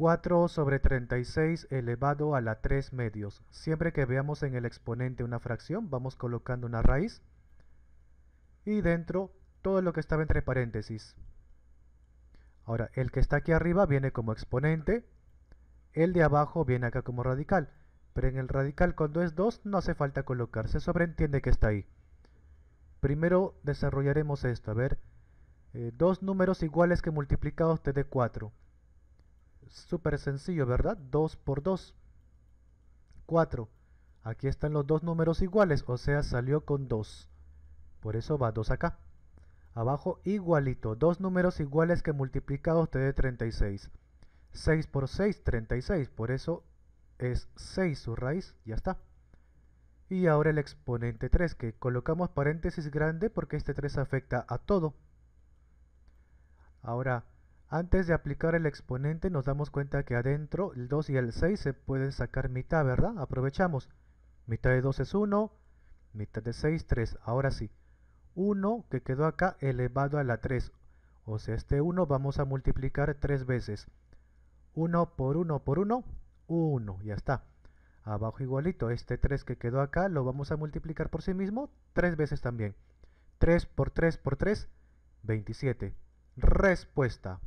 4 sobre 36 elevado a la 3 medios. Siempre que veamos en el exponente una fracción, vamos colocando una raíz. Y dentro, todo lo que estaba entre paréntesis. Ahora, el que está aquí arriba viene como exponente. El de abajo viene acá como radical. Pero en el radical cuando es 2 no hace falta colocar, se sobreentiende que está ahí. Primero desarrollaremos esto, a ver. Eh, dos números iguales que multiplicados te dé 4 súper sencillo, ¿verdad? 2 por 2. 4. Aquí están los dos números iguales, o sea, salió con 2. Por eso va 2 acá. Abajo igualito, dos números iguales que multiplicados te dé 36. 6 por 6, 36, por eso es 6 su raíz, ya está. Y ahora el exponente 3, que colocamos paréntesis grande porque este 3 afecta a todo. Ahora, antes de aplicar el exponente nos damos cuenta que adentro el 2 y el 6 se pueden sacar mitad, ¿verdad? Aprovechamos. Mitad de 2 es 1, mitad de 6, 3. Ahora sí, 1 que quedó acá elevado a la 3. O sea, este 1 vamos a multiplicar 3 veces. 1 por 1 por 1, 1, ya está. Abajo igualito, este 3 que quedó acá lo vamos a multiplicar por sí mismo 3 veces también. 3 por 3 por 3, 27. Respuesta.